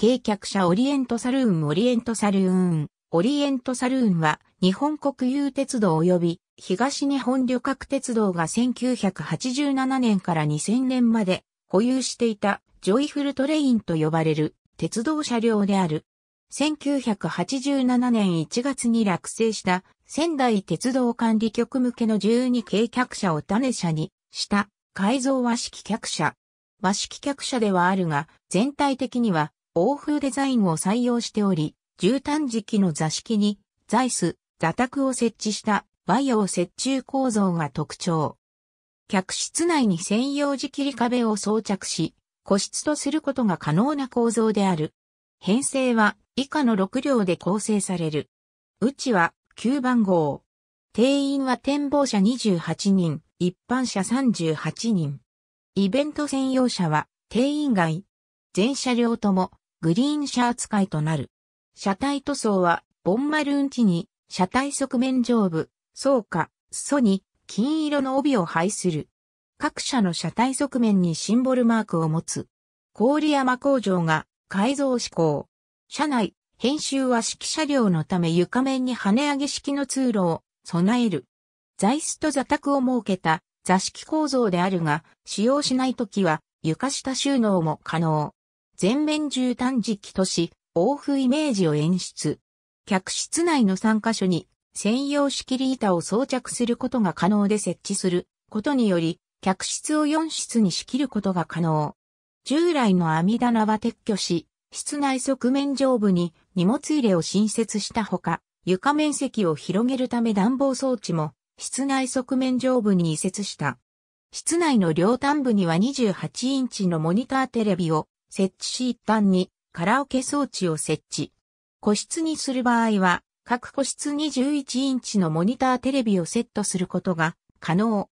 軽客車オリエントサルーンオリエントサルーン。オリエントサルーンは日本国有鉄道及び東日本旅客鉄道が1987年から2000年まで保有していたジョイフルトレインと呼ばれる鉄道車両である。1987年1月に落成した仙台鉄道管理局向けの12軽客車を種車にした改造和式客車。和式客車ではあるが全体的には欧風デザインを採用しており、絨毯敷の座敷に、座椅子、座卓を設置した和洋折衷構造が特徴。客室内に専用地切り壁を装着し、個室とすることが可能な構造である。編成は以下の6両で構成される。うちは9番号。定員は展望者28人、一般車38人。イベント専用車は定員外。全車両ともグリーン車扱いとなる。車体塗装は、ボンマルンチに、車体側面上部、層下、裾に、金色の帯を配する。各社の車体側面にシンボルマークを持つ。郡山工場が改造志向。車内、編集は式車両のため床面に跳ね上げ式の通路を備える。座椅子と座卓を設けた座敷構造であるが、使用しないときは床下収納も可能。全面絨毯期とし、往風イメージを演出。客室内の3カ所に専用仕切り板を装着することが可能で設置することにより、客室を4室に仕切ることが可能。従来の網棚は撤去し、室内側面上部に荷物入れを新設したほか、床面積を広げるため暖房装置も室内側面上部に移設した。室内の両端部には28インチのモニターテレビを設置し一般にカラオケ装置を設置。個室にする場合は、各個室に11インチのモニターテレビをセットすることが可能。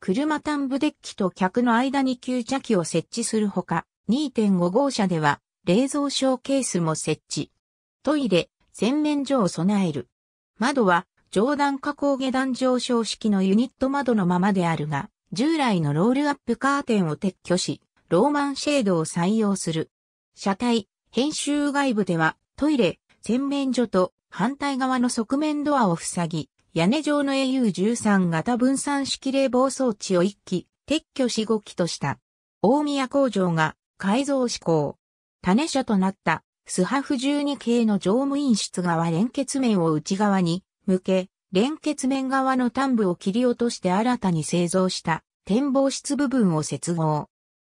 車端部デッキと客の間に吸着器を設置するほか、2.5号車では冷蔵ショーケースも設置。トイレ、洗面所を備える。窓は上段加工下段上昇式のユニット窓のままであるが、従来のロールアップカーテンを撤去し、ローマンシェードを採用する。車体、編集外部では、トイレ、洗面所と反対側の側面ドアを塞ぎ、屋根上の AU13 型分散式冷房装置を1機、撤去し5機とした。大宮工場が改造施向種車となったスハフ12系の乗務員室側連結面を内側に向け、連結面側の端部を切り落として新たに製造した展望室部分を接合。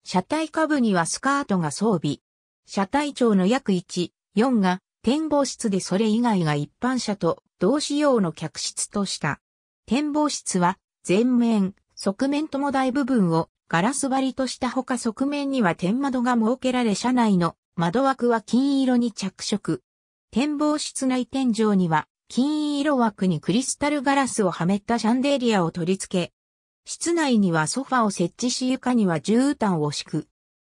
車体下部にはスカートが装備。車体長の約1、4が展望室でそれ以外が一般車と同仕様の客室とした。展望室は前面、側面とも大部分をガラス張りとしたほか側面には天窓が設けられ車内の窓枠は金色に着色。展望室内天井には金色枠にクリスタルガラスをはめたシャンデリアを取り付け、室内にはソファを設置し床には絨毯を敷く。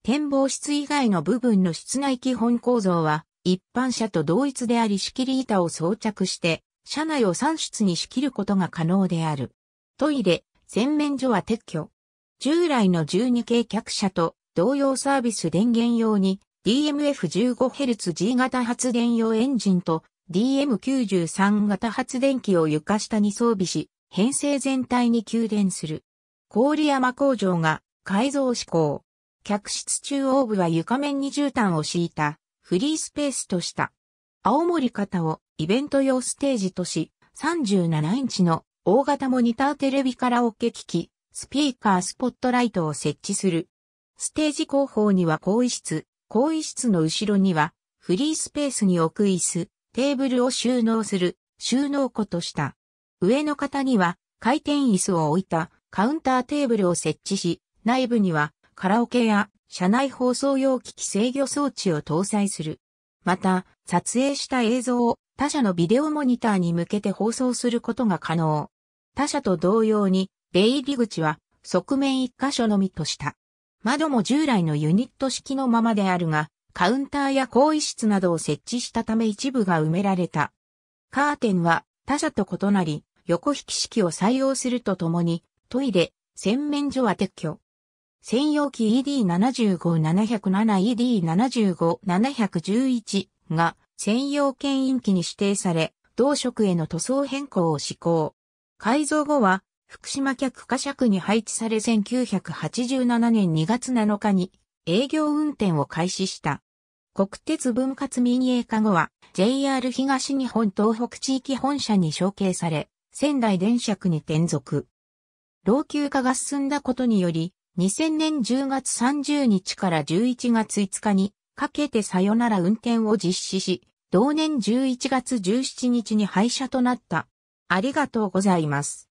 展望室以外の部分の室内基本構造は一般車と同一であり仕切り板を装着して車内を3室に仕切ることが可能である。トイレ、洗面所は撤去。従来の12系客車と同様サービス電源用に DMF15Hz-G 型発電用エンジンと DM93 型発電機を床下に装備し、編成全体に給電する。郡山工場が改造施向客室中央部は床面に絨毯を敷いたフリースペースとした。青森型をイベント用ステージとし、37インチの大型モニターテレビカラオケ機器、スピーカースポットライトを設置する。ステージ後方には更衣室、更衣室の後ろにはフリースペースに置く椅子、テーブルを収納する収納庫とした。上の方には回転椅子を置いたカウンターテーブルを設置し、内部にはカラオケや車内放送用機器制御装置を搭載する。また、撮影した映像を他社のビデオモニターに向けて放送することが可能。他社と同様に、出入り口は側面一箇所のみとした。窓も従来のユニット式のままであるが、カウンターや更衣室などを設置したため一部が埋められた。カーテンは他社と異なり、横引き式を採用するとともに、トイレ、洗面所は撤去。専用機 ED75-707ED75-711 が専用牽引機に指定され、同色への塗装変更を施行。改造後は、福島客貨尺に配置され1987年2月7日に営業運転を開始した。国鉄分割民営化後は JR 東日本東北地域本社に承継され、仙台電車区に転属。老朽化が進んだことにより、2000年10月30日から11月5日にかけてさよなら運転を実施し、同年11月17日に廃車となった。ありがとうございます。